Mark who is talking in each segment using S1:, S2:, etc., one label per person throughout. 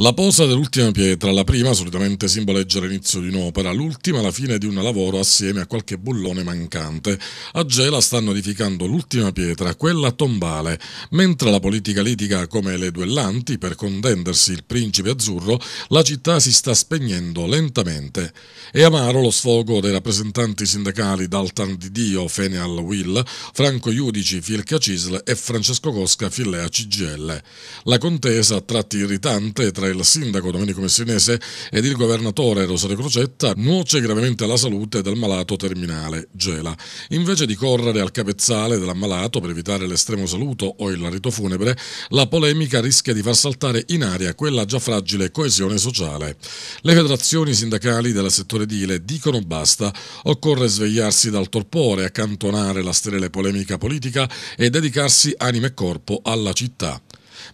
S1: La posa dell'ultima pietra, la prima solitamente simboleggia l'inizio di un'opera, l'ultima la fine di un lavoro assieme a qualche bullone mancante. A Gela stanno edificando l'ultima pietra, quella tombale, mentre la politica litiga come le duellanti per contendersi il principe azzurro, la città si sta spegnendo lentamente. È amaro lo sfogo dei rappresentanti sindacali Daltan Di Dio, Fenial Will, Franco Iudici, Filca Cisle e Francesco Cosca, Filea CGL. La contesa, a tratti irritante, tra il sindaco Domenico Messinese ed il governatore Rosario Crocetta nuoce gravemente alla salute del malato terminale Gela. Invece di correre al capezzale dell'ammalato per evitare l'estremo saluto o il rito funebre, la polemica rischia di far saltare in aria quella già fragile coesione sociale. Le federazioni sindacali del settore edile dicono basta, occorre svegliarsi dal torpore, accantonare la sterile polemica politica e dedicarsi anima e corpo alla città.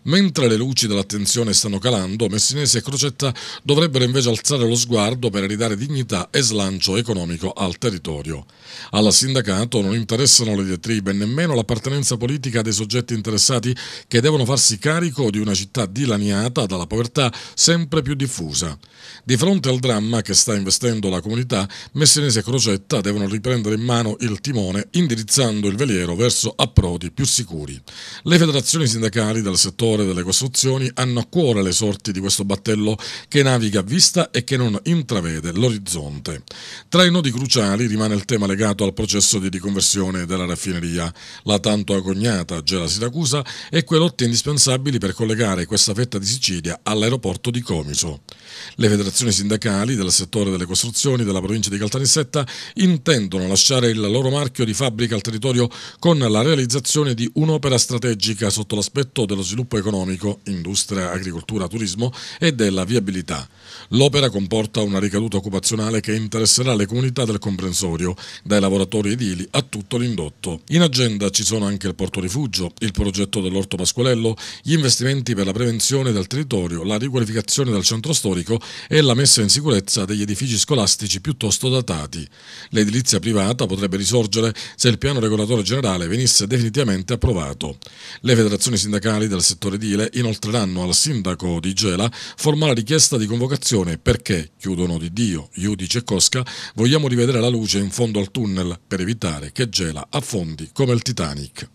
S1: Mentre le luci dell'attenzione stanno calando, Messinesi e Crocetta dovrebbero invece alzare lo sguardo per ridare dignità e slancio economico al territorio. Alla sindacato non interessano le diatribe e nemmeno l'appartenenza politica dei soggetti interessati che devono farsi carico di una città dilaniata dalla povertà sempre più diffusa. Di fronte al dramma che sta investendo la comunità, Messinesi e Crocetta devono riprendere in mano il timone indirizzando il veliero verso approdi più sicuri. Le federazioni sindacali del settore settore delle costruzioni hanno a cuore le sorti di questo battello che naviga a vista e che non intravede l'orizzonte. Tra i nodi cruciali rimane il tema legato al processo di riconversione della raffineria, la tanto agognata Gela Siracusa e quei lotti indispensabili per collegare questa fetta di Sicilia all'aeroporto di Comiso. Le federazioni sindacali del settore delle costruzioni della provincia di Caltanissetta intendono lasciare il loro marchio di fabbrica al territorio con la realizzazione di un'opera strategica sotto l'aspetto dello sviluppo sviluppo economico, industria, agricoltura, turismo e della viabilità. L'opera comporta una ricaduta occupazionale che interesserà le comunità del comprensorio, dai lavoratori edili a tutto l'indotto. In agenda ci sono anche il porto rifugio, il progetto dell'orto Pasqualello, gli investimenti per la prevenzione del territorio, la riqualificazione del centro storico e la messa in sicurezza degli edifici scolastici piuttosto datati. L'edilizia privata potrebbe risorgere se il piano regolatore generale venisse definitivamente approvato. Le federazioni sindacali del settore settore edile inoltreranno al sindaco di Gela formale richiesta di convocazione perché, chiudono di Dio, Iudice e Cosca, vogliamo rivedere la luce in fondo al tunnel per evitare che Gela affondi come il Titanic.